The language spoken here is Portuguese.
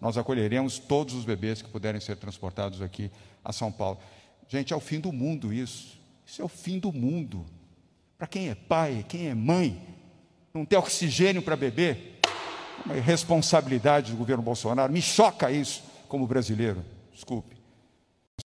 nós acolheremos todos os bebês que puderem ser transportados aqui a São Paulo. Gente, é o fim do mundo isso. Isso é o fim do mundo. Para quem é pai, quem é mãe, não ter oxigênio para beber, é uma irresponsabilidade do governo Bolsonaro. Me choca isso como brasileiro. Desculpe.